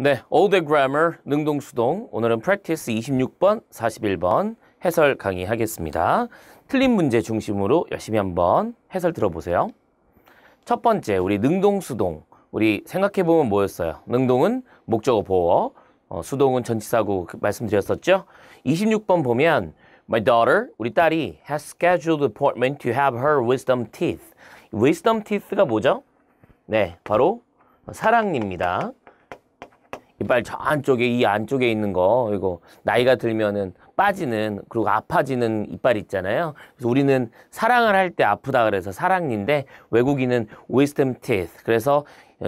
네, All the Grammar 능동수동 오늘은 Practice 26번, 41번 해설 강의하겠습니다. 틀린 문제 중심으로 열심히 한번 해설 들어보세요. 첫 번째, 우리 능동수동 우리 생각해보면 뭐였어요? 능동은 목적어 보어, 어, 수동은 전치사고 그 말씀드렸었죠? 26번 보면 My daughter, 우리 딸이 has scheduled appointment to have her wisdom teeth. wisdom teeth가 뭐죠? 네, 바로 사랑입니다 이빨 저 안쪽에 이 안쪽에 있는 거 이거 나이가 들면은 빠지는 그리고 아파지는 이빨 있잖아요. 그래서 우리는 사랑을 할 때 아프다 그래서 사랑인데 외국인은 wisdom teeth 그래서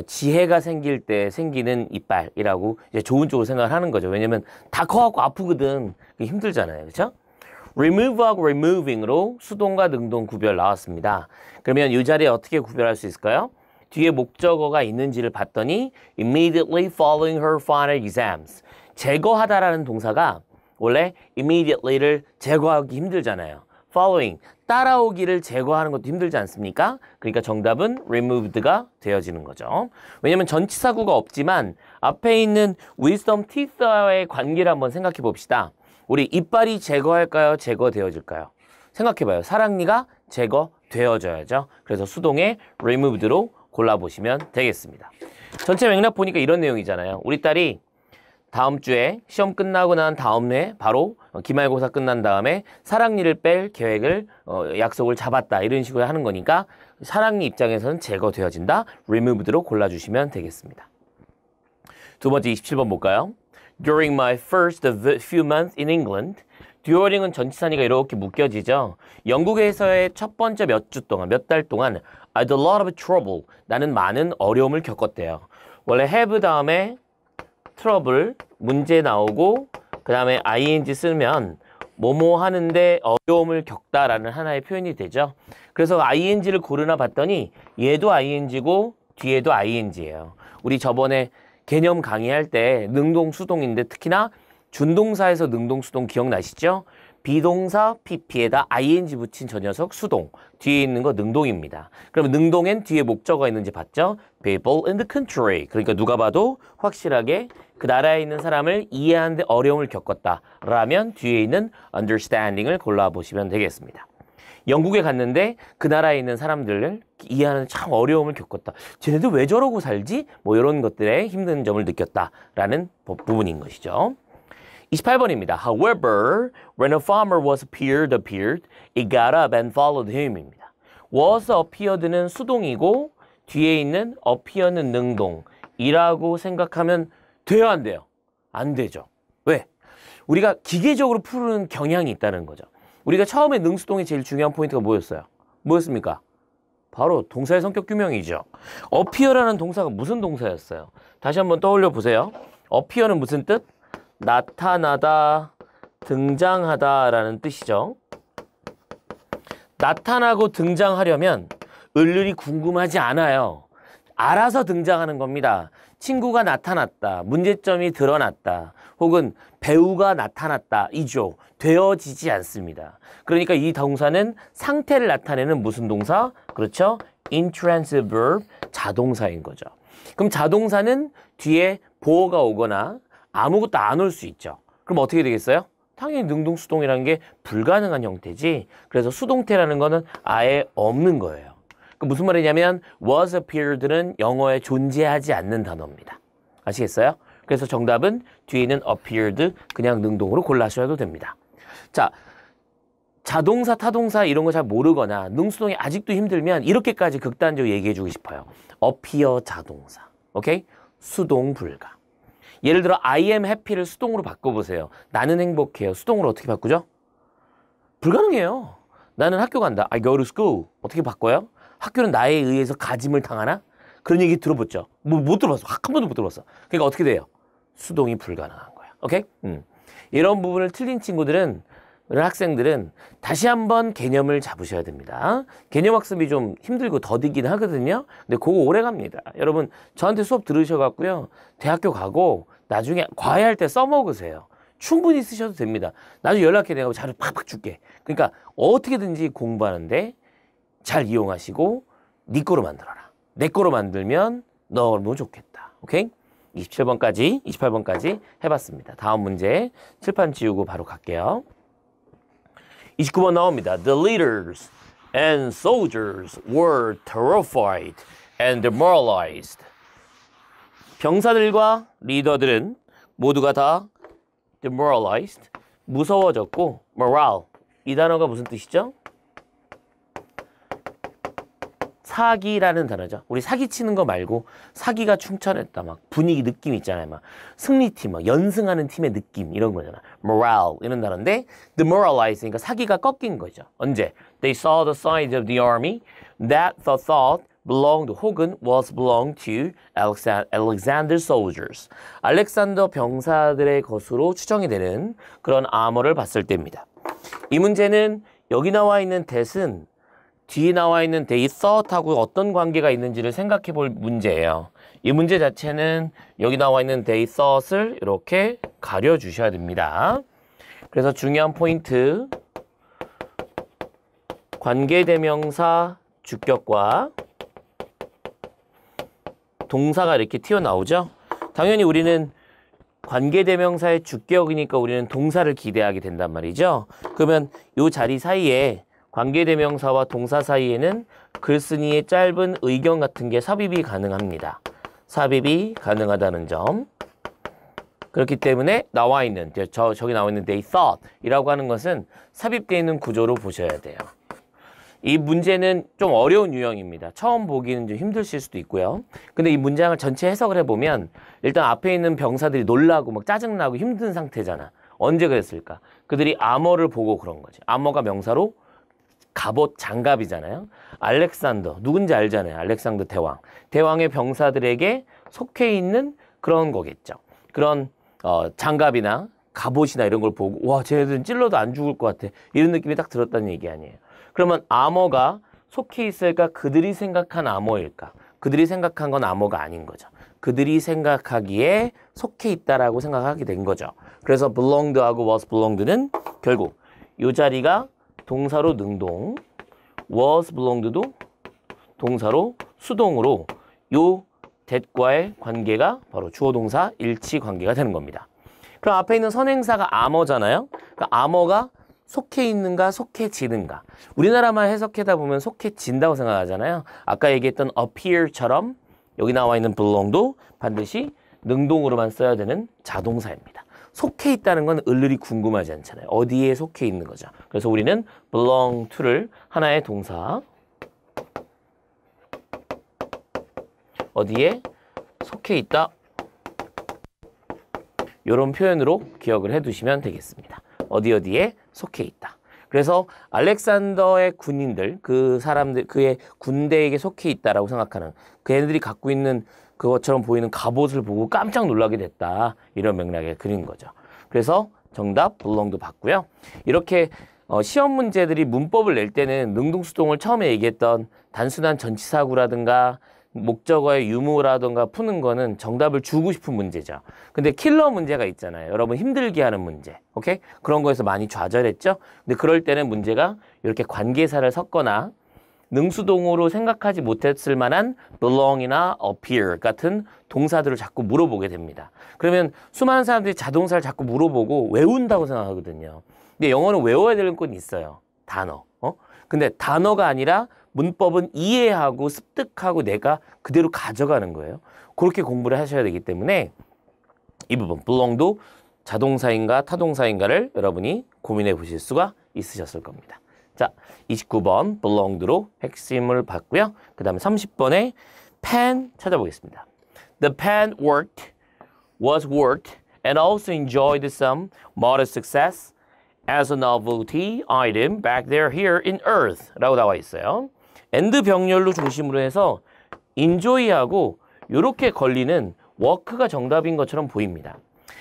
지혜가 생길 때 생기는 이빨이라고 이제 좋은 쪽으로 생각을 하는 거죠. 왜냐면 다 커갖고 아프거든. 힘들잖아요. 그렇죠? remove하고 removing으로 수동과 능동 구별 나왔습니다. 그러면 이 자리에 어떻게 구별할 수 있을까요? 뒤에 목적어가 있는지를 봤더니 immediately following her final exams 제거하다라는 동사가 원래 immediately를 제거하기 힘들잖아요. following 따라오기를 제거하는 것도 힘들지 않습니까? 그러니까 정답은 removed가 되어지는 거죠. 왜냐면 전치사구가 없지만 앞에 있는 wisdom teeth와의 관계를 한번 생각해 봅시다. 우리 이빨이 제거할까요? 제거되어질까요? 생각해봐요. 사랑니가 제거되어져야죠. 그래서 수동의 removed로 골라보시면 되겠습니다. 전체 맥락 보니까 이런 내용이잖아요. 우리 딸이 다음 주에 시험 끝나고 난 다음 에 바로 기말고사 끝난 다음에 사랑니를 뺄 계획을 어, 약속을 잡았다 이런 식으로 하는 거니까 사랑니 입장에서는 제거되어진다 removed로 골라주시면 되겠습니다. 두 번째 27번 볼까요? During my first few months in England During은 전치사니까 이렇게 묶여지죠. 영국에서의 첫 번째 몇 주 동안, 몇 달 동안 I had a lot of trouble. 나는 많은 어려움을 겪었대요. 원래 have 다음에 trouble, 문제 나오고 그 다음에 ing 쓰면 뭐뭐 하는데 어려움을 겪다라는 하나의 표현이 되죠. 그래서 ing를 고르나 봤더니 얘도 ing고 뒤에도 ing예요. 우리 저번에 개념 강의할 때 능동 수동인데 특히나 준동사에서 능동 수동 기억나시죠? 비동사 pp에다 ing 붙인 저 녀석 수동, 뒤에 있는 거 능동입니다. 그러면 능동엔 뒤에 목적어 있는지 봤죠? people in the country. 그러니까 누가 봐도 확실하게 그 나라에 있는 사람을 이해하는데 어려움을 겪었다라면 뒤에 있는 understanding을 골라보시면 되겠습니다. 영국에 갔는데 그 나라에 있는 사람들을 이해하는 참 어려움을 겪었다. 쟤네들 왜 저러고 살지? 뭐 이런 것들에 힘든 점을 느꼈다라는 부분인 것이죠. 28번입니다. However, when a farmer was appeared, appeared, it got up and followed him입니다. was appeared는 수동이고 뒤에 있는 appear는 능동이라고 생각하면 돼요, 안 돼요? 안 되죠. 왜? 우리가 기계적으로 푸는 경향이 있다는 거죠. 우리가 처음에 능수동의 제일 중요한 포인트가 뭐였어요? 뭐였습니까? 바로 동사의 성격 규명이죠. appear라는 동사가 무슨 동사였어요? 다시 한번 떠올려 보세요. appear는 무슨 뜻? 나타나다, 등장하다라는 뜻이죠. 나타나고 등장하려면 을률이 궁금하지 않아요. 알아서 등장하는 겁니다. 친구가 나타났다, 문제점이 드러났다, 혹은 배우가 나타났다, 이죠. 되어지지 않습니다. 그러니까 이 동사는 상태를 나타내는 무슨 동사? 그렇죠? intransitive verb, 자동사인 거죠. 그럼 자동사는 뒤에 보어가 오거나 아무것도 안 올 수 있죠. 그럼 어떻게 되겠어요? 당연히 능동수동이라는 게 불가능한 형태지 그래서 수동태라는 거는 아예 없는 거예요. 그 무슨 말이냐면 was appeared는 영어에 존재하지 않는 단어입니다. 아시겠어요? 그래서 정답은 뒤에 있는 appeared 그냥 능동으로 골라셔도 됩니다. 자, 자동사, 타동사 이런 거 잘 모르거나 능수동이 아직도 힘들면 이렇게까지 극단적으로 얘기해 주고 싶어요. appear 자동사. 오케이? 수동 불가. 예를 들어 I am happy를 수동으로 바꿔보세요. 나는 행복해요. 수동으로 어떻게 바꾸죠? 불가능해요. 나는 학교 간다. I go to school. 어떻게 바꿔요? 학교는 나에 의해서 가짐을 당하나? 그런 얘기 들어봤죠. 뭐 못 들어봤어. 한 번도 못 들어봤어. 그러니까 어떻게 돼요? 수동이 불가능한 거야. 오케이? 음. 이런 부분을 틀린 친구들은 학생들은 다시 한 번 개념을 잡으셔야 됩니다. 개념 학습이 좀 힘들고 더디긴 하거든요. 근데 그거 오래 갑니다. 여러분 저한테 수업 들으셔 갖고요. 대학교 가고 나중에 과외할 때 써먹으세요. 충분히 쓰셔도 됩니다. 나중에 연락해 내가 자료 팍팍 줄게. 그러니까 어떻게든지 공부하는데 잘 이용하시고 네 거로 만들어라. 내 거로 만들면 너무 좋겠다. 오케이? 27번까지, 28번까지 해봤습니다. 다음 문제 칠판 지우고 바로 갈게요. 29번 나옵니다. The leaders and soldiers were terrified and demoralized. 병사들과 리더들은 모두가 다 demoralized, 무서워졌고 morale, 이 단어가 무슨 뜻이죠? 사기라는 단어죠. 우리 사기 치는 거 말고 사기가 충천했다. 막 분위기 느낌 있잖아요. 막 승리팀, 막 연승하는 팀의 느낌 이런 거잖아. morale 이런 단어인데 demoralized 그러니까 사기가 꺾인 거죠. 언제? They saw the signs of the army that the thought belonged 혹은 was belonged to Alexander soldiers. 알렉산더 병사들의 것으로 추정이 되는 그런 암호를 봤을 때입니다. 이 문제는 여기 나와 있는 that은 뒤에 나와 있는 they thought하고 어떤 관계가 있는지를 생각해 볼 문제예요. 이 문제 자체는 여기 나와 있는 they thought을 이렇게 가려주셔야 됩니다. 그래서 중요한 포인트 관계대명사 주격과 동사가 이렇게 튀어나오죠. 당연히 우리는 관계대명사의 주격이니까 우리는 동사를 기대하게 된단 말이죠. 그러면 이 자리 사이에 관계대명사와 동사 사이에는 글쓴이의 짧은 의견 같은 게 삽입이 가능합니다. 삽입이 가능하다는 점. 그렇기 때문에 나와 있는, 저, 저기 나와 있는 they thought 이라고 하는 것은 삽입되어 있는 구조로 보셔야 돼요. 이 문제는 좀 어려운 유형입니다. 처음 보기는 좀 힘드실 수도 있고요. 근데 이 문장을 전체 해석을 해보면 일단 앞에 있는 병사들이 놀라고 막 짜증나고 힘든 상태잖아. 언제 그랬을까? 그들이 암호를 보고 그런 거지. 암호가 명사로 갑옷 장갑이잖아요. 알렉산더 누군지 알잖아요. 알렉산더 대왕. 대왕의 병사들에게 속해 있는 그런 거겠죠. 그런 어, 장갑이나 갑옷이나 이런 걸 보고 와 쟤네들은 찔러도 안 죽을 것 같아. 이런 느낌이 딱 들었다는 얘기 아니에요. 그러면 암호가 속해 있을까? 그들이 생각한 암호일까? 그들이 생각한 건 암호가 아닌 거죠. 그들이 생각하기에 속해 있다라고 생각하게 된 거죠. 그래서 belonged하고 was belonged는 결국 이 자리가 동사로 능동, was belonged도 동사로 수동으로 요 that과의 관계가 바로 주어동사 일치 관계가 되는 겁니다. 그럼 앞에 있는 선행사가 암호잖아요. 그러니까 암호가 속해 있는가 속해지는가 우리나라만 해석하다 보면 속해진다고 생각하잖아요 아까 얘기했던 appear처럼 여기 나와 있는 belong도 반드시 능동으로만 써야 되는 자동사입니다 속해 있다는 건 을을이 궁금하지 않잖아요 어디에 속해 있는 거죠 그래서 우리는 belong to를 하나의 동사 어디에 속해 있다 이런 표현으로 기억을 해두시면 되겠습니다 어디 어디에 속해 있다. 그래서 알렉산더의 군인들 그 사람들 그의 군대에게 속해 있다라고 생각하는 그애들이 갖고 있는 그것처럼 보이는 갑옷을 보고 깜짝 놀라게 됐다 이런 맥락에 그린 거죠. 그래서 정답 블롱도 봤고요. 이렇게 어, 시험 문제들이 문법을 낼 때는 능동수동을 처음에 얘기했던 단순한 전치사구라든가 목적어의 유무라든가 푸는 거는 정답을 주고 싶은 문제죠. 근데 킬러 문제가 있잖아요. 여러분 힘들게 하는 문제. 오케이? 그런 거에서 많이 좌절했죠? 근데 그럴 때는 문제가 이렇게 관계사를 섞거나 능수동으로 생각하지 못했을 만한 belong이나 appear 같은 동사들을 자꾸 물어보게 됩니다. 그러면 수많은 사람들이 자동사를 자꾸 물어보고 외운다고 생각하거든요. 근데 영어는 외워야 되는 건 있어요. 단어. 어? 근데 단어가 아니라 문법은 이해하고 습득하고 내가 그대로 가져가는 거예요. 그렇게 공부를 하셔야 되기 때문에 이 부분 belong도 자동사인가 타동사인가를 여러분이 고민해 보실 수가 있으셨을 겁니다. 자, 29번 belonged로 핵심을 봤고요. 그 다음에 30번에 pen 찾아보겠습니다. The pen worked, was worked, and also enjoyed some modest success as a novelty item back there here in Earth 라고 나와 있어요. 엔드 병렬로 중심으로 해서 인조이하고 이렇게 걸리는 워크가 정답인 것처럼 보입니다.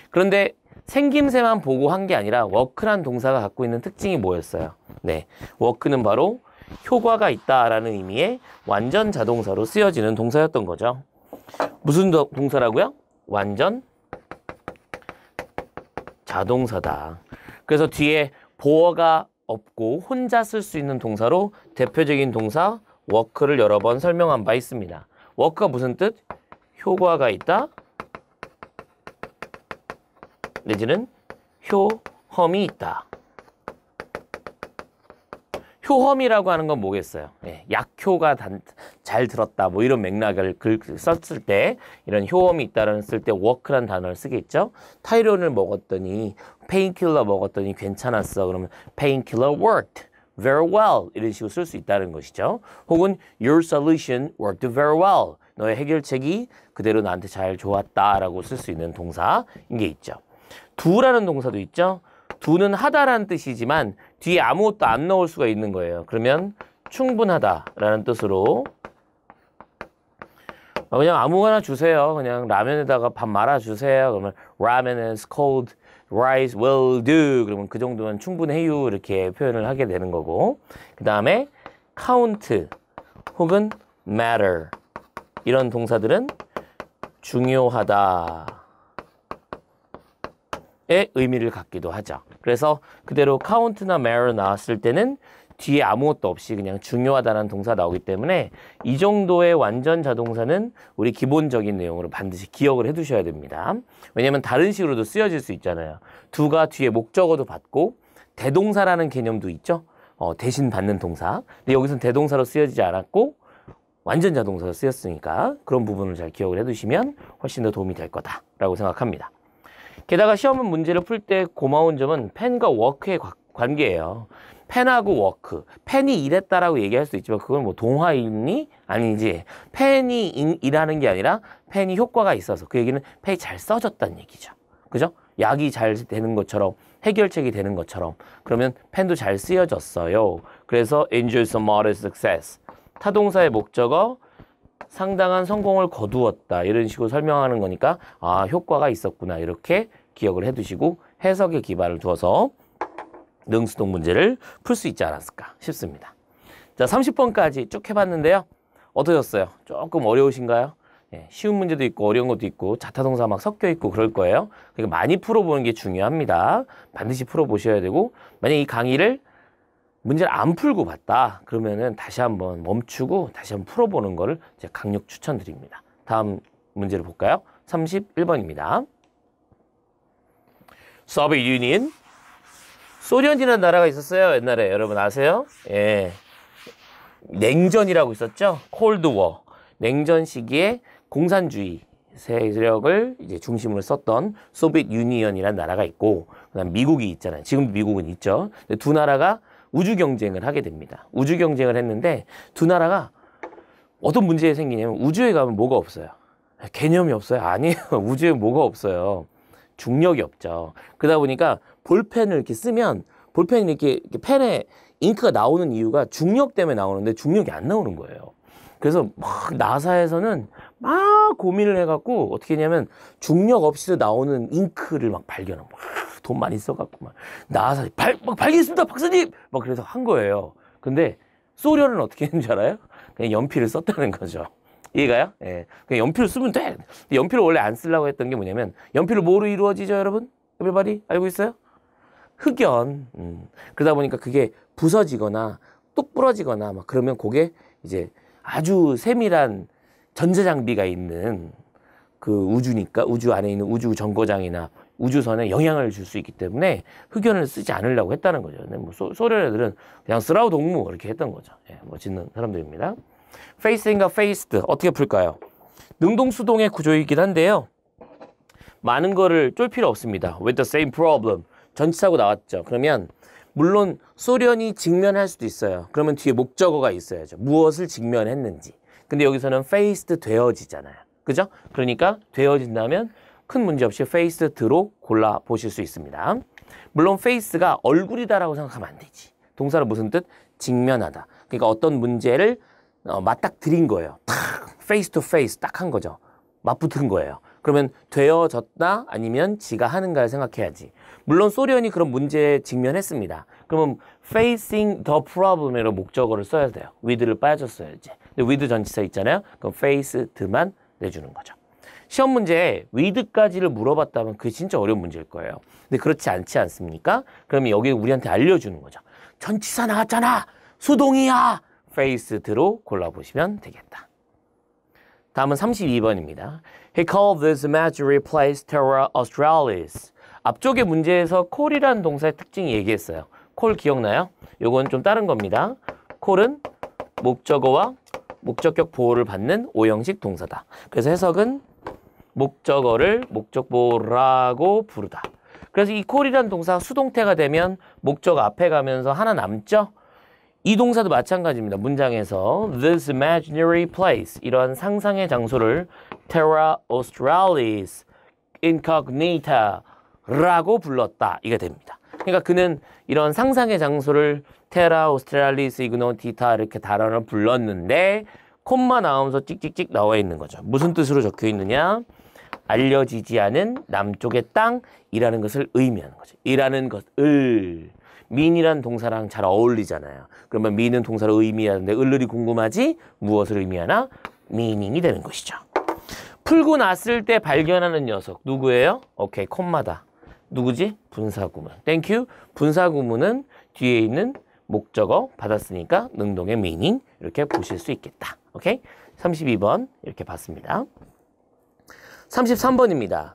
그런데 생김새만 보고 한 게 아니라 워크란 동사가 갖고 있는 특징이 뭐였어요? 네, 워크는 바로 효과가 있다라는 의미의 완전 자동사로 쓰여지는 동사였던 거죠. 무슨 동사라고요? 완전 자동사다. 그래서 뒤에 보어가 없고 혼자 쓸 수 있는 동사로 대표적인 동사 워크를 여러 번 설명한 바 있습니다. 워크가 무슨 뜻? 효과가 있다. 내지는 효험이 있다. 효험이라고 하는 건 뭐겠어요? 예, 약효가 단, 잘 들었다 뭐 이런 맥락을 글, 썼을 때 이런 효험이 있다라는 쓸 때 워크란 단어를 쓰겠죠. 타이론을 먹었더니 페인킬러 먹었더니 괜찮았어. 그러면 페인킬러 worked very well 이런 식으로 쓸 수 있다는 것이죠. 혹은 your solution worked very well. 너의 해결책이 그대로 나한테 잘 좋았다라고 쓸 수 있는 동사인 게 있죠. 두라는 동사도 있죠. 두는 하다라는 뜻이지만 뒤에 아무것도 안 넣을 수가 있는 거예요. 그러면 충분하다라는 뜻으로 어, 그냥 아무거나 주세요. 그냥 라면에다가 밥 말아 주세요. 그러면 라면 m e n is cold, rice will do. 그러면 그 정도면 충분해요. 이렇게 표현을 하게 되는 거고 그 다음에 count 혹은 matter 이런 동사들은 중요하다의 의미를 갖기도 하죠. 그래서 그대로 카운트나 메어 t 나왔을 때는 뒤에 아무것도 없이 그냥 중요하다는 동사 나오기 때문에 이 정도의 완전 자동사는 우리 기본적인 내용으로 반드시 기억을 해두셔야 됩니다. 왜냐하면 다른 식으로도 쓰여질 수 있잖아요. 두가 뒤에 목적어도 받고 대동사라는 개념도 있죠. 어, 대신 받는 동사. 근데 여기서는 대동사로 쓰여지지 않았고 완전 자동사로 쓰였으니까 그런 부분을 잘 기억을 해두시면 훨씬 더 도움이 될 거다라고 생각합니다. 게다가 시험은 문제를 풀 때 고마운 점은 펜과 워크의 관계예요. 펜하고 워크. 펜이 일했다라고 얘기할 수 있지만 그건 뭐 동화인이 아닌지 펜이 일하는 게 아니라 펜이 효과가 있어서 그 얘기는 펜이 잘 써졌다는 얘기죠. 그죠? 약이 잘 되는 것처럼 해결책이 되는 것처럼 그러면 펜도 잘 쓰여졌어요. 그래서 enjoy some modest success. 타동사의 목적어 상당한 성공을 거두었다 이런 식으로 설명하는 거니까 아 효과가 있었구나 이렇게 기억을 해두시고 해석의 기반을 두어서 능수동 문제를 풀 수 있지 않았을까 싶습니다. 자 30번까지 쭉 해봤는데요. 어떠셨어요? 조금 어려우신가요? 예, 쉬운 문제도 있고 어려운 것도 있고 자타동사 막 섞여 있고 그럴 거예요. 그러니까 많이 풀어보는 게 중요합니다. 반드시 풀어보셔야 되고 만약 이 강의를 문제를 안 풀고 봤다 그러면은 다시 한번 멈추고 다시 한번 풀어보는 것을 강력 추천드립니다. 다음 문제를 볼까요? 31번입니다. 서브 유닛 소련이라는 나라가 있었어요 옛날에 여러분 아세요? 예 냉전이라고 있었죠 콜드워 냉전 시기에 공산주의 세력을 이제 중심으로 썼던 소비 e 유니언이라는 나라가 있고 그다음 미국이 있잖아요 지금 미국은 있죠 두 나라가 우주 경쟁을 하게 됩니다. 우주 경쟁을 했는데 두 나라가 어떤 문제가 생기냐면 우주에 가면 뭐가 없어요. 개념이 없어요. 아니에요. 우주에 뭐가 없어요. 중력이 없죠. 그러다 보니까 볼펜을 이렇게 쓰면 볼펜이 이렇게, 이렇게 펜에 잉크가 나오는 이유가 중력 때문에 나오는데 중력이 안 나오는 거예요. 그래서 막 나사에서는 막 고민을 해갖고 어떻게 했냐면 중력 없이도 나오는 잉크를 막 발견한 거예요. 돈 많이 써갖고막 나와서 발, 막 발겠습니다 박사님 막 그래서 한 거예요. 근데 소련은 어떻게 했는지 알아요? 그냥 연필을 썼다는 거죠. 이해가요? 예. 그냥 연필을 쓰면 돼. 연필을 원래 안 쓰려고 했던 게 뭐냐면 연필을 뭐로 이루어지죠, 여러분? 에브리바디 알고 있어요? 흑연. 음. 그러다 보니까 그게 부서지거나 뚝 부러지거나 막 그러면 그게 이제 아주 세밀한 전자 장비가 있는 그 우주니까 우주 안에 있는 우주 정거장이나 우주선에 영향을 줄 수 있기 때문에 흑연을 쓰지 않으려고 했다는 거죠. 근데 뭐 소, 련 애들은 그냥 쓰라우 동무 이렇게 했던 거죠. 예, 뭐 짓는 사람들입니다. 페이스인과페이스 e 어떻게 풀까요? 능동수동의 구조이긴 한데요. 많은 거를 쫄 필요 없습니다. With the same problem. 전치사고 나왔죠. 그러면 물론 소련이 직면할 수도 있어요. 그러면 뒤에 목적어가 있어야죠. 무엇을 직면했는지. 근데 여기서는 페이스 e 되어지잖아요. 그죠? 그러니까 되어진다면 큰 문제 없이 페이스 드로 골라 보실 수 있습니다. 물론 페이스가 얼굴이다라고 생각하면 안 되지. 동사는 무슨 뜻? 직면하다. 그러니까 어떤 문제를 어, 맞닥뜨린 거예요. 탁 페이스 투 페이스 딱 한 거죠. 맞붙은 거예요. 그러면 되어졌다 아니면 지가 하는가를 생각해야지. 물론 소련이 그런 문제에 직면했습니다. 그러면 facing the problem으로 목적어를 써야 돼요. with를 빠졌어요 이제. 근데 with 전치사 있잖아요. 그럼 face t 만 내주는 거죠. 시험 문제에 w i t h 까지를 물어봤다면 그게 진짜 어려운 문제일 거예요. 근데 그렇지 않지 않습니까? 그러면 여기 우리한테 알려주는 거죠. 전치사 나왔잖아. 수동이야. 페이스드로 골라보시면 되겠다. 다음은 32번입니다. He called this imaginary place Terra Australis. 앞쪽의 문제에서 콜이라는 동사의 특징이 얘기했어요. 콜 기억나요? 이건좀 다른 겁니다. 콜은 목적어와 목적격 보호를 받는 오형식 동사다. 그래서 해석은 목적어를 목적보라고 부르다. 그래서 이퀄이란 동사 수동태가 되면 목적 앞에 가면서 하나 남죠? 이 동사도 마찬가지입니다. 문장에서 this imaginary place 이러한 상상의 장소를 terra australis incognita라고 불렀다. 이게 됩니다. 그러니까 그는 이런 상상의 장소를 Terra t a u s 테라 오스 s i g n o 그 i t a 이렇게 단어를 불렀는데 콤마 나오면서 찍찍찍 나와 있는 거죠. 무슨 뜻으로 적혀 있느냐? 알려지지 않은 남쪽의 땅이라는 것을 의미하는 거죠. 이라는 것을 민이란 동사랑 잘 어울리잖아요. 그러면 민은 동사로 의미하는데 을을이 궁금하지 무엇을 의미하나? 미닝이 되는 것이죠. 풀고 났을 때 발견하는 녀석 누구예요? 오케이 콤마다. 누구지? 분사구문. 땡큐. 분사구문은 뒤에 있는 목적어 받았으니까 능동의 미닝 이렇게 보실 수 있겠다. 오케이? 32번 이렇게 봤습니다. 33번입니다.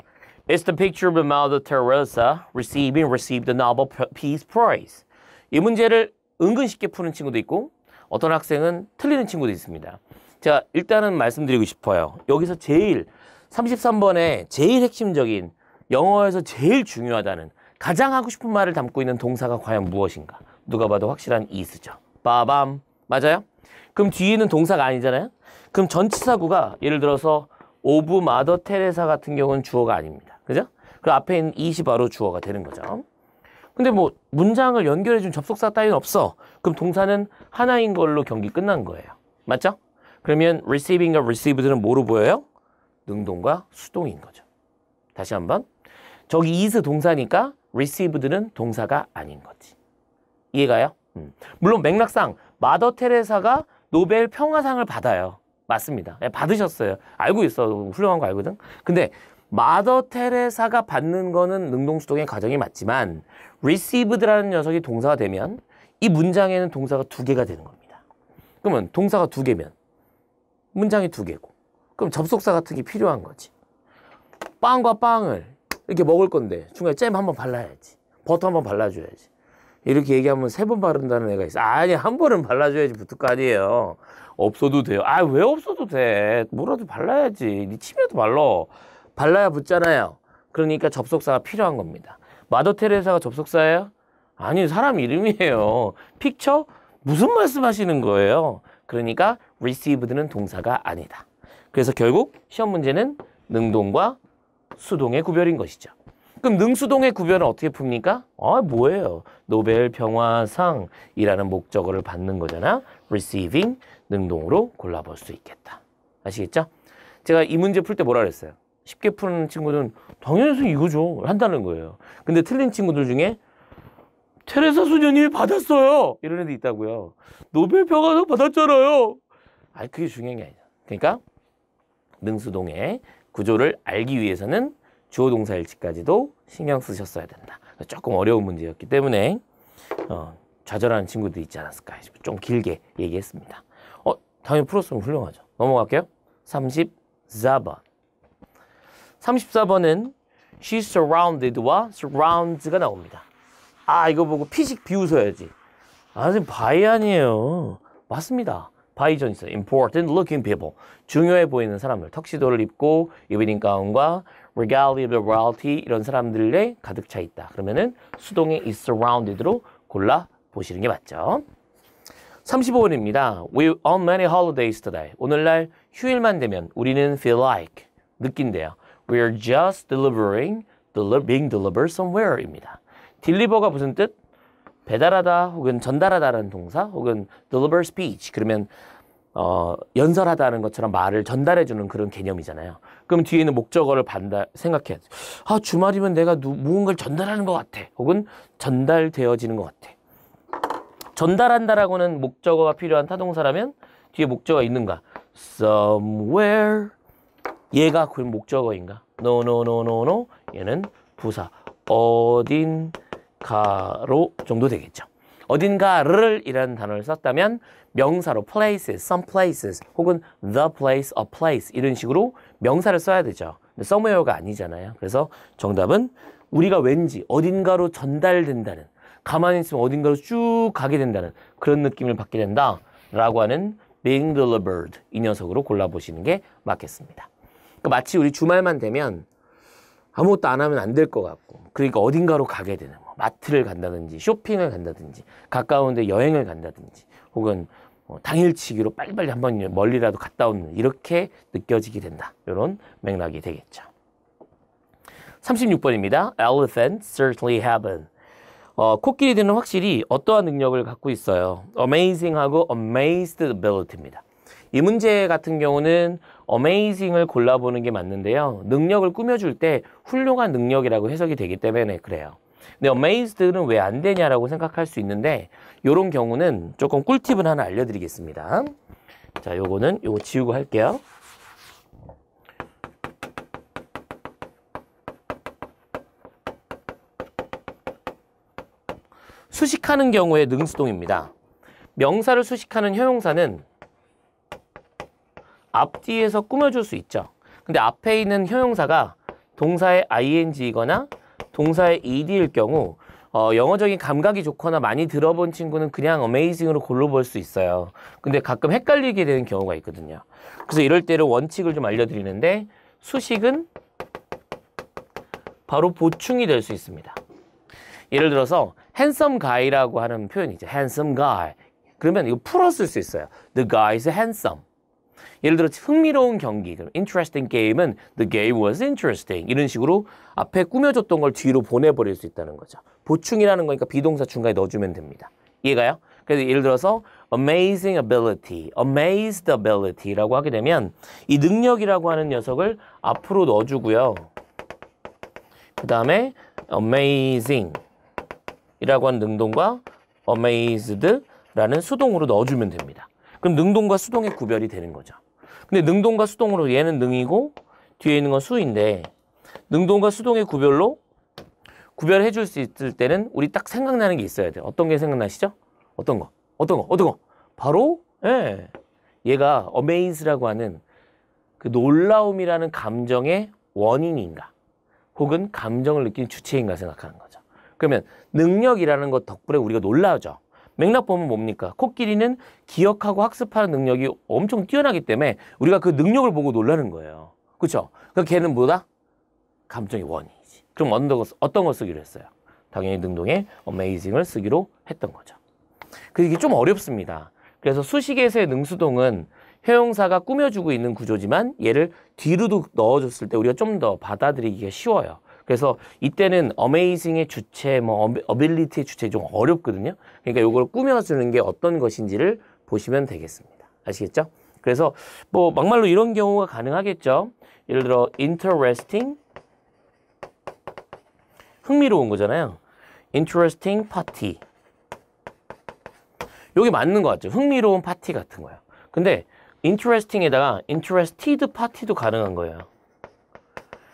It's the picture of Mother Teresa receiving received the Nobel Peace Prize. 이 문제를 은근 쉽게 푸는 친구도 있고 어떤 학생은 틀리는 친구도 있습니다. 자, 일단은 말씀드리고 싶어요. 여기서 제일 33번에 제일 핵심적인 영어에서 제일 중요하다는 가장 하고 싶은 말을 담고 있는 동사가 과연 무엇인가? 누가 봐도 확실한 이스죠. 빠밤. 맞아요? 그럼 뒤에는 동사가 아니잖아요? 그럼 전치사구가 예를 들어서 오브 마더 테레사 같은 경우는 주어가 아닙니다. 그죠? 그 앞에 있는 이시 바로 주어가 되는 거죠. 근데 뭐 문장을 연결해 준 접속사 따위는 없어. 그럼 동사는 하나인 걸로 경기 끝난 거예요. 맞죠? 그러면 receiving과 received는 뭐로 보여요? 능동과 수동인 거죠. 다시 한번. 저기 is 동사니까 received는 동사가 아닌 거지. 이해가요? 음. 물론 맥락상 마더 테레사가 노벨 평화상을 받아요. 맞습니다. 예, 받으셨어요. 알고 있어. 훌륭한 거 알거든. 근데 마더 테레사가 받는 거는 능동수동의 과정이 맞지만 received라는 녀석이 동사가 되면 이 문장에는 동사가 두 개가 되는 겁니다. 그러면 동사가 두 개면 문장이 두 개고 그럼 접속사 같은 게 필요한 거지. 빵과 빵을 이렇게 먹을 건데 중간에 잼 한번 발라야지. 버터 한번 발라줘야지. 이렇게 얘기하면 세 번 바른다는 애가 있어. 아니 한 번은 발라줘야지 붙을 거 아니에요. 없어도 돼요. 아, 왜 없어도 돼? 뭐라도 발라야지. 네침이도 발라. 발라야 붙잖아요. 그러니까 접속사가 필요한 겁니다. 마더 테레사가 접속사예요? 아니, 사람 이름이에요. 픽처? 무슨 말씀 하시는 거예요? 그러니까 received는 동사가 아니다. 그래서 결국 시험 문제는 능동과 수동의 구별인 것이죠. 그럼 능수동의 구별은 어떻게 풉니까? 아, 뭐예요? 노벨 평화상이라는 목적어를 받는 거잖아. receiving. 능동으로 골라볼 수 있겠다. 아시겠죠? 제가 이 문제 풀 때 뭐라 그랬어요? 쉽게 푸는 친구들은 당연히 이거죠. 한다는 거예요. 근데 틀린 친구들 중에 테레사 수녀님이 받았어요. 이런 애들 있다고요. 노벨 평화도 받았잖아요. 아니 그게 중요한 게 아니야. 그러니까 능수동의 구조를 알기 위해서는 주어 동사 일치까지도 신경 쓰셨어야 된다. 조금 어려운 문제였기 때문에 어, 좌절하는 친구들 있지 않았을까 싶어 좀 길게 얘기했습니다. 당연히 풀었으면 훌륭하죠. 넘어갈게요. 34번. 34번은 she surrounded와 surrounds가 나옵니다. 아, 이거 보고 피식 비웃어야지. 아, 선생님, 바이 아니에요. 맞습니다. 바이 전이스 important looking people. 중요해 보이는 사람들. 턱시도를 입고 이브닝 가운과 regalia of royalty 이런 사람들에 가득 차 있다. 그러면은 수동의 is surrounded로 골라 보시는 게 맞죠. 35번입니다. We on many holidays today. 오늘날 휴일만 되면 우리는 feel like 느낀대요. We're just delivering, deliver, being delivered somewhere입니다. deliver가 무슨 뜻? 배달하다 혹은 전달하다라는 동사 혹은 deliver speech 그러면 어, 연설하다는 것처럼 말을 전달해주는 그런 개념이잖아요. 그럼 뒤에 있는 목적어를 반달, 생각해야지. 아, 주말이면 내가 누, 무언가를 전달하는 것 같아. 혹은 전달되어지는 것 같아. 전달한다라고는 목적어가 필요한 타동사라면 뒤에 목적어 가 있는가? somewhere 얘가 그 목적어인가? no no no no no 얘는 부사 어딘가로 정도 되겠죠. 어딘가를 이라는 단어를 썼다면 명사로 places, some places 혹은 the place, a place 이런 식으로 명사를 써야 되죠. 근데 somewhere가 아니잖아요. 그래서 정답은 우리가 왠지 어딘가로 전달된다는 가만히 있으면 어딘가로 쭉 가게 된다는 그런 느낌을 받게 된다라고 하는 being d e l i r d 이 녀석으로 골라보시는 게 맞겠습니다. 그러니까 마치 우리 주말만 되면 아무것도 안 하면 안 될 것 같고 그러니까 어딘가로 가게 되는 뭐 마트를 간다든지 쇼핑을 간다든지 가까운데 여행을 간다든지 혹은 뭐 당일치기로 빨리빨리 한번 멀리라도 갔다 오는 이렇게 느껴지게 된다. 이런 맥락이 되겠죠. 36번입니다. Elephants certainly h a p e n 어, 코끼리들은 확실히 어떠한 능력을 갖고 있어요. amazing하고 amazed ability입니다. 이 문제 같은 경우는 amazing을 골라보는 게 맞는데요. 능력을 꾸며줄 때 훌륭한 능력이라고 해석이 되기 때문에 그래요. 근데 amazed는 왜 안 되냐라고 생각할 수 있는데 이런 경우는 조금 꿀팁을 하나 알려드리겠습니다. 자, 요거는 요거 지우고 할게요. 수식하는 경우의 능수동입니다. 명사를 수식하는 형용사는 앞뒤에서 꾸며줄 수 있죠. 근데 앞에 있는 형용사가 동사의 ing이거나 동사의 ed일 경우 어, 영어적인 감각이 좋거나 많이 들어본 친구는 그냥 어메이징으로 골로 볼 수 있어요. 근데 가끔 헷갈리게 되는 경우가 있거든요. 그래서 이럴 때는 원칙을 좀 알려드리는데 수식은 바로 보충이 될 수 있습니다. 예를 들어서 handsome guy라고 하는 표현이죠. handsome guy. 그러면 이거 풀어 쓸수 있어요. The guy is handsome. 예를 들어 흥미로운 경기, interesting game은 the game was interesting 이런 식으로 앞에 꾸며줬던 걸 뒤로 보내버릴 수 있다는 거죠. 보충이라는 거니까 비동사 중간에 넣어주면 됩니다. 이해가요? 그래서 예를 들어서 amazing ability, amazed ability라고 하게 되면 이 능력이라고 하는 녀석을 앞으로 넣어주고요. 그 다음에 amazing 이라고 한 능동과 amazed라는 수동으로 넣어주면 됩니다. 그럼 능동과 수동의 구별이 되는 거죠. 근데 능동과 수동으로 얘는 능이고 뒤에 있는 건 수인데 능동과 수동의 구별로 구별해 줄 수 있을 때는 우리 딱 생각나는 게 있어야 돼요. 어떤 게 생각나시죠? 어떤 거? 어떤 거? 어떤 거? 바로 예. 얘가 amaze라고 하는 그 놀라움이라는 감정의 원인인가 혹은 감정을 느낀 주체인가 생각하는 거예요. 그러면 능력이라는 것 덕분에 우리가 놀라죠. 맥락 보면 뭡니까? 코끼리는 기억하고 학습하는 능력이 엄청 뛰어나기 때문에 우리가 그 능력을 보고 놀라는 거예요. 그렇죠? 그 걔는 뭐다? 감정의 원이지. 그럼 어떤 거, 어떤 걸 쓰기로 했어요? 당연히 능동의 amazing을 쓰기로 했던 거죠. 그게 좀 어렵습니다. 그래서 수식에서의 능수동은 형용사가 꾸며주고 있는 구조지만 얘를 뒤로도 넣어줬을 때 우리가 좀 더 받아들이기가 쉬워요. 그래서 이때는 어메이징의 주체, 뭐 어빌리티의 주체 좀 어렵거든요. 그러니까 이걸 꾸며주는 게 어떤 것인지를 보시면 되겠습니다. 아시겠죠? 그래서 뭐 막말로 이런 경우가 가능하겠죠. 예를 들어 interesting 흥미로운 거잖아요. interesting party 여기 맞는 것 같죠. 흥미로운 파티 같은 거예요. 근데 interesting에다가 interested party도 가능한 거예요.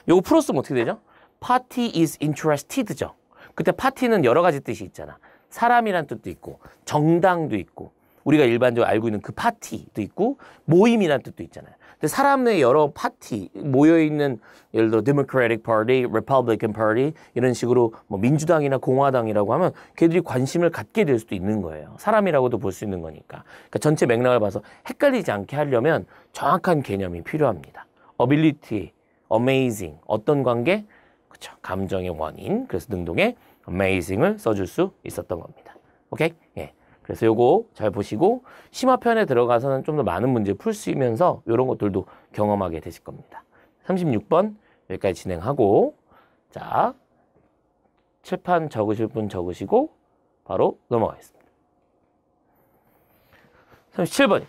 이거 풀었으면 어떻게 되죠? party is interested죠. 그때 파티는 여러 가지 뜻이 있잖아. 사람이란 뜻도 있고 정당도 있고 우리가 일반적으로 알고 있는 그 파티도 있고 모임이란 뜻도 있잖아요. 근데 사람의 여러 파티 모여 있는 예를 들어 Democratic Party, Republican Party 이런 식으로 뭐 민주당이나 공화당이라고 하면 걔들이 관심을 갖게 될 수도 있는 거예요. 사람이라고도 볼 수 있는 거니까. 그러니까 전체 맥락을 봐서 헷갈리지 않게 하려면 정확한 개념이 필요합니다. ability, amazing 어떤 관계? 그렇죠. 감정의 원인. 그래서 능동의 amazing을 써줄 수 있었던 겁니다. 오케이? 예. 그래서 요거 잘 보시고 심화편에 들어가서는 좀 더 많은 문제 풀 수 있으면서 요런 것들도 경험하게 되실 겁니다. 36번 여기까지 진행하고 자 칠판 적으실 분 적으시고 바로 넘어가겠습니다. 37번입니다.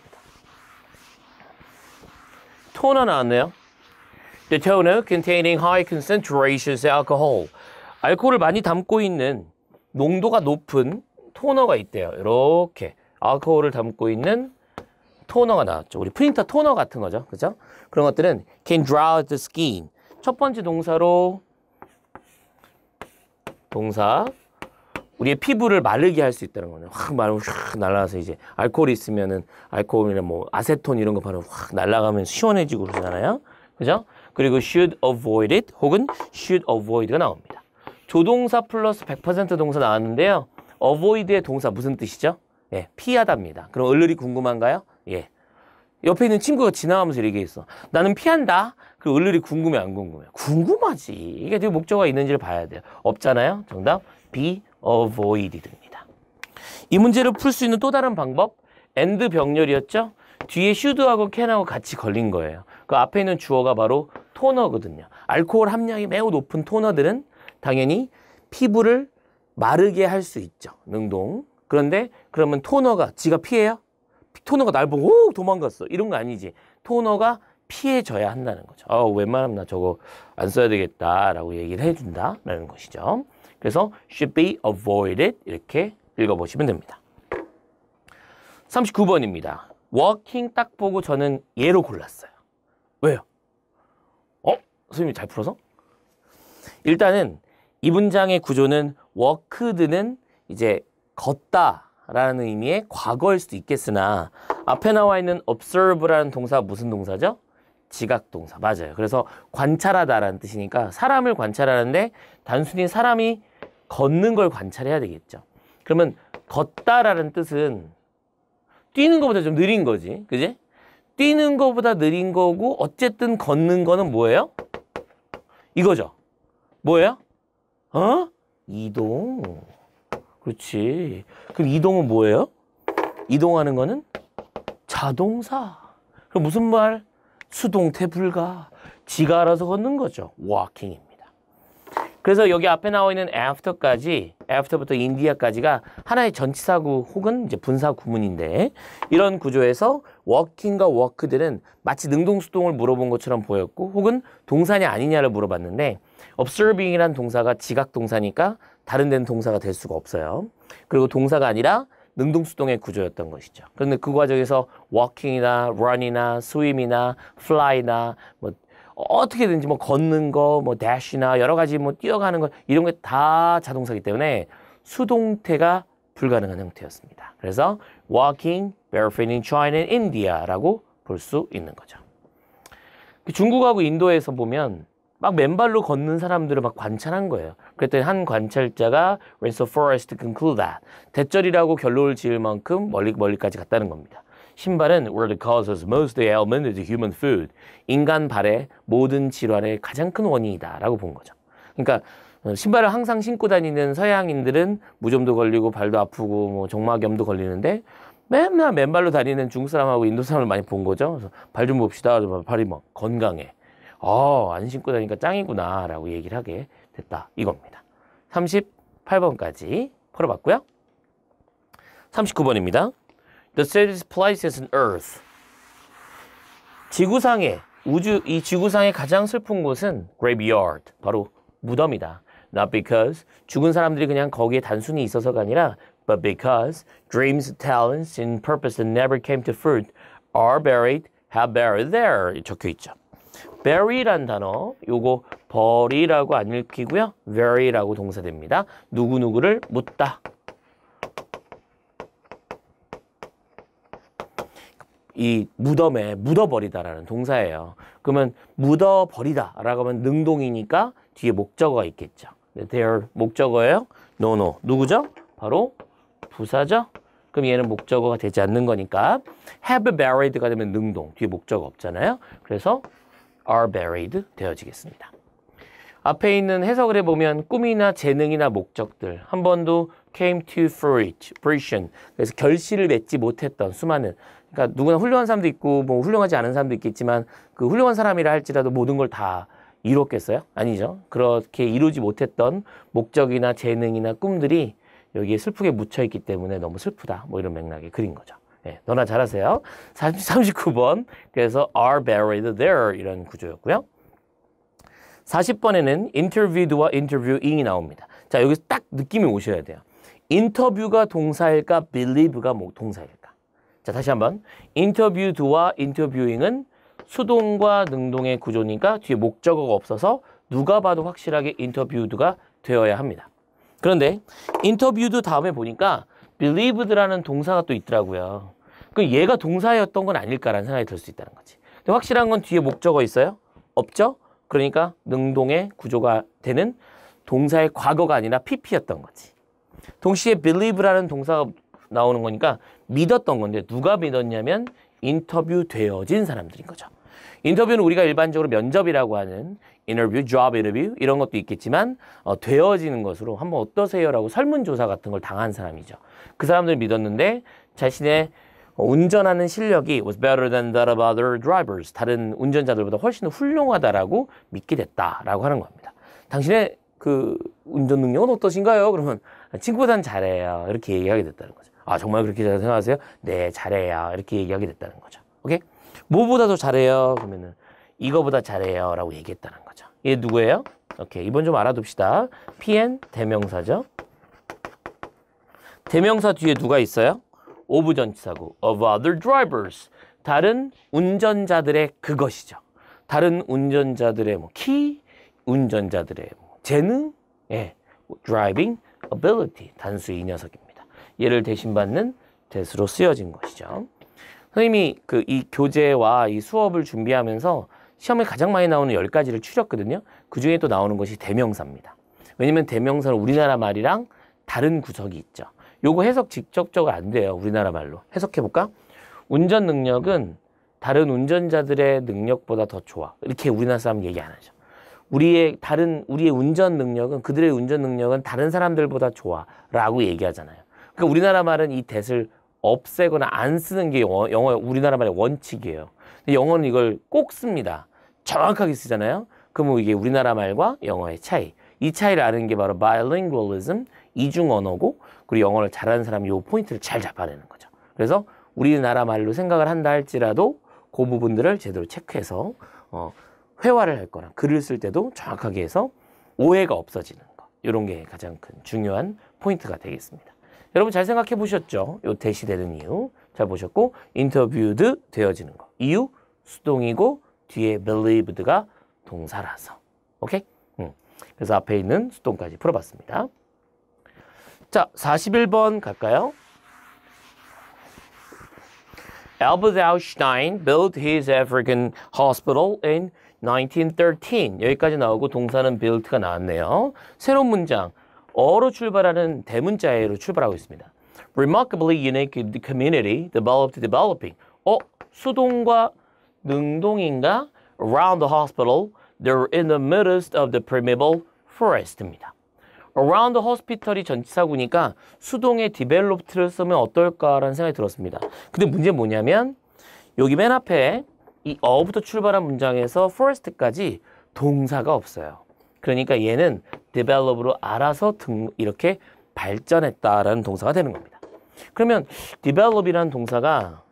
토너 나왔네요. The 네, toner containing high concentrations alcohol. 알코올을 많이 담고 있는 농도가 높은 토너가 있대요. 이렇게 알코올을 담고 있는 토너가 나왔죠. 우리 프린터 토너 같은 거죠. 그죠? 그런 것들은 can dry out h e skin. 첫 번째 동사로 동사 우리의 피부를 마르게 할 수 있다는 거네요확 마르면 확 날아가서 이제 알코올이 있으면은 알코올이나 뭐 아세톤 이런 거 바로 확 날아가면 시원해지고 그러잖아요. 그죠? 그리고 should avoid it 혹은 should avoid가 나옵니다. 조동사 플러스 100% 동사 나왔는데요. avoid의 동사 무슨 뜻이죠? 예, 피하답니다. 그럼 얼이 궁금한가요? 예. 옆에 있는 친구가 지나가면서 얘기했어. 나는 피한다. 그 을률이 궁금해 안 궁금해? 궁금하지. 이게 되게 목적어가 있는지를 봐야 돼요. 없잖아요. 정답 be avoided입니다. 이 문제를 풀 수 있는 또 다른 방법 and 병렬이었죠. 뒤에 should하고 can하고 같이 걸린 거예요. 그 앞에 있는 주어가 바로 토너거든요. 알코올 함량이 매우 높은 토너들은 당연히 피부를 마르게 할 수 있죠. 능동. 그런데 그러면 토너가 지가 피해요? 토너가 날 보고 오, 도망갔어. 이런 거 아니지. 토너가 피해져야 한다는 거죠. 어, 웬만하면 나 저거 안 써야 되겠다라고 얘기를 해준다라는 것이죠. 그래서 should be avoided 이렇게 읽어보시면 됩니다. 39번입니다. walking 딱 보고 저는 얘로 골랐어요. 왜요? 선생님이 잘 풀어서? 일단은 이 문장의 구조는 워크드는 이제 걷다라는 의미의 과거일 수도 있겠으나 앞에 나와 있는 observe라는 동사 무슨 동사죠? 지각 동사 맞아요. 그래서 관찰하다라는 뜻이니까 사람을 관찰하는데 단순히 사람이 걷는 걸 관찰해야 되겠죠. 그러면 걷다라는 뜻은 뛰는 것보다 좀 느린 거지. 그지? 뛰는 것보다 느린 거고 어쨌든 걷는 거는 뭐예요? 이거죠. 뭐예요? 어? 이동. 그렇지. 그럼 이동은 뭐예요? 이동하는 거는 자동사. 그럼 무슨 말? 수동태 불가. 지가 알아서 걷는 거죠. 워킹 l k i 그래서 여기 앞에 나와 있는 after까지, after부터 india까지가 하나의 전치사구 혹은 이제 분사 구문인데 이런 구조에서 working과 work들은 마치 능동수동을 물어본 것처럼 보였고 혹은 동사냐 아니냐를 물어봤는데 observing이란 동사가 지각 동사니까 다른 데는 동사가 될 수가 없어요. 그리고 동사가 아니라 능동수동의 구조였던 것이죠. 그런데 그 과정에서 walking이나 run이나 swim이나 fly나 뭐 어떻게든지 뭐 걷는 거, 뭐 대시나 여러 가지 뭐 뛰어가는 거 이런 게 다 자동차기 때문에 수동태가 불가능한 형태였습니다. 그래서 walking, barefoot in China and India라고 볼 수 있는 거죠. 그 중국하고 인도에서 보면 막 맨발로 걷는 사람들을 막 관찰한 거예요. 그랬더니 한 관찰자가 When so far as t conclude that 대절이라고 결론을 지을 만큼 멀리 멀리까지 갔다는 겁니다. 신발은 were the causes most ailment is human food. 인간 발의 모든 질환의 가장 큰 원인이다 라고 본 거죠. 그러니까 어, 신발을 항상 신고 다니는 서양인들은 무좀도 걸리고 발도 아프고 뭐 종막염도 걸리는데 맨날 맨발로 다니는 중국 사람하고 인도 사람을 많이 본 거죠. 그래서 발좀 봅시다. 발이 막 건강해. 어, 안 신고 다니니까 짱이구나 라고 얘기를 하게 됐다 이겁니다. 38번까지 풀어봤고요. 39번입니다. The saddest places on earth. 지구상에 우주 이지구상에 가장 슬픈 곳은 graveyard. 바로 무덤이다. Not because 죽은 사람들이 그냥 거기에 단순히 있어서가 아니라 but because dreams, talents and purpose that never came to fruit are buried, have buried there 적혀 있죠. bury란 단어, 요거 버리라고 안 읽히고요. bury라고 동사됩니다. 누구누구를 묻다. 이 무덤에 묻어버리다라는 동사예요. 그러면 묻어버리다라고 하면 능동이니까 뒤에 목적어가 있겠죠. 네, There 목적어예요? No, no. 누구죠? 바로 부사죠. 그럼 얘는 목적어가 되지 않는 거니까 have buried가 되면 능동, 뒤에 목적어 없잖아요. 그래서 are buried 되어지겠습니다. 앞에 있는 해석을 해보면 꿈이나 재능이나 목적들 한 번도 came to fruition, 그래서 결실을 맺지 못했던 수많은 그러니까 누구나 훌륭한 사람도 있고 뭐 훌륭하지 않은 사람도 있겠지만 그 훌륭한 사람이라 할지라도 모든 걸 다 이뤘겠어요? 아니죠. 그렇게 이루지 못했던 목적이나 재능이나 꿈들이 여기에 슬프게 묻혀 있기 때문에 너무 슬프다. 뭐 이런 맥락에 그린 거죠. 예, 너나 잘하세요. 30, 39번. 그래서 are buried there 이런 구조였고요. 40번에는 interviewed와 interviewing이 나옵니다. 자, 여기서 딱 느낌이 오셔야 돼요. 인터뷰가 동사일까, believe가 뭐 동사일까? 자, 다시 한번. 인터뷰드와 인터뷰잉은 수동과 능동의 구조니까 뒤에 목적어가 없어서 누가 봐도 확실하게 인터뷰드가 되어야 합니다. 그런데 인터뷰드 다음에 보니까 believed라는 동사가 또 있더라고요. 그 얘가 동사였던 건 아닐까라는 생각이 들 수 있다는 거지. 근데 확실한 건 뒤에 목적어 있어요? 없죠? 그러니까 능동의 구조가 되는 동사의 과거가 아니라 PP였던 거지. 동시에 believe라는 동사가 나오는 거니까 믿었던 건데 누가 믿었냐면 인터뷰 되어진 사람들인 거죠. 인터뷰는 우리가 일반적으로 면접이라고 하는 인터뷰, job 인터뷰 이런 것도 있겠지만 어, 되어지는 것으로 한번 어떠세요라고 설문조사 같은 걸 당한 사람이죠. 그 사람들 을 믿었는데 자신의 운전하는 실력이 was better than that of other drivers. 다른 운전자들보다 훨씬 훌륭하다라고 믿게 됐다라고 하는 겁니다. 당신의 그 운전 능력은 어떠신가요? 그러면 친구보단 잘해요. 이렇게 얘기하게 됐다는 거죠. 아 정말 그렇게 생각하세요? 네 잘해요 이렇게 얘기하게 됐다는 거죠. 오케이? 뭐보다 도 잘해요? 그러면은 이거보다 잘해요 라고 얘기했다는 거죠. 얘 누구예요? 오케이 이번 좀 알아둡시다. PN 대명사죠. 대명사 뒤에 누가 있어요? 오브 전치사고 of other drivers 다른 운전자들의 그것이죠. 다른 운전자들의 뭐 키, 운전자들의 뭐 재능, 예, 드라이빙, 어 n g 티 단수 이 녀석입니다. 얘를 대신받는 대수로 쓰여진 것이죠. 선생님이 그 이 교재와 이 수업을 준비하면서 시험에 가장 많이 나오는 열가지를 추렸거든요. 그 중에 또 나오는 것이 대명사입니다. 왜냐면 대명사는 우리나라 말이랑 다른 구석이 있죠. 요거 해석 직접적 안 돼요. 우리나라 말로. 해석해볼까? 운전 능력은 다른 운전자들의 능력보다 더 좋아. 이렇게 우리나라 사람 얘기 안 하죠. 우리의 다른 우리의 운전 능력은 그들의 운전 능력은 다른 사람들보다 좋아라고 얘기하잖아요. 그러니까 우리나라 말은 이 대을 없애거나 안 쓰는 게 영어, 영어 우리나라 말의 원칙이에요. 근데 영어는 이걸 꼭 씁니다. 정확하게 쓰잖아요. 그러면 이게 우리나라 말과 영어의 차이. 이 차이를 아는 게 바로 bilingualism, 이중 언어고 그리고 영어를 잘하는 사람이 요 포인트를 잘 잡아내는 거죠. 그래서 우리나라 말로 생각을 한다 할지라도 그 부분들을 제대로 체크해서 어, 회화를 할 거나 글을 쓸 때도 정확하게 해서 오해가 없어지는 거. 이런 게 가장 큰 중요한 포인트가 되겠습니다. 여러분 잘 생각해 보셨죠? 요 대시되는 이유 잘 보셨고 인터뷰드 되어지는 거 이유 수동이고 뒤에 believed가 동사라서 오케이? 음. 그래서 앞에 있는 수동까지 풀어봤습니다. 자 41번 갈까요? Albert Einstein built his African hospital in 1913. 여기까지 나오고 동사는 built가 나왔네요. 새로운 문장. 어로 출발하는 대문자로 출발하고 있습니다. Remarkably unique community developed developing. 어? 수동과 능동인가? Around the hospital, they're in the midst of the primeval forest입니다. Around the hospital이 전치사구니까 수동의 developed를 쓰면 어떨까라는 생각이 들었습니다. 근데 문제는 뭐냐면 여기 맨 앞에 이 어부터 출발한 문장에서 forest까지 동사가 없어요. 그러니까 얘는 develop으로 알아서 등, 이렇게 발전했다라는 동사가 되는 겁니다. 그러면 develop이라는 동사가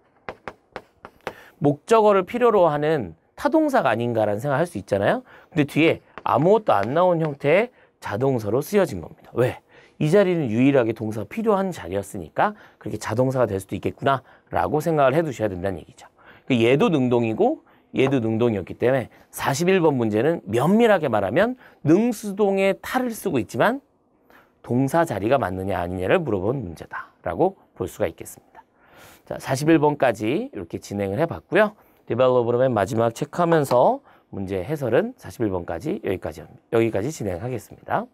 목적어를 필요로 하는 타동사가 아닌가라는 생각을 할 수 있잖아요. 근데 뒤에 아무것도 안 나온 형태의 자동사로 쓰여진 겁니다. 왜? 이 자리는 유일하게 동사가 필요한 자리였으니까 그렇게 자동사가 될 수도 있겠구나 라고 생각을 해두셔야 된다는 얘기죠. 그러니까 얘도 능동이고 얘도 능동이었기 때문에 41번 문제는 면밀하게 말하면 능수동에 탈을 쓰고 있지만 동사 자리가 맞느냐 아니냐를 물어본 문제다라고 볼 수가 있겠습니다. 자, 41번까지 이렇게 진행을 해봤고요. 디벨로버로 맨 마지막 체크하면서 문제 해설은 41번까지 여기까지, 여기까지 진행하겠습니다.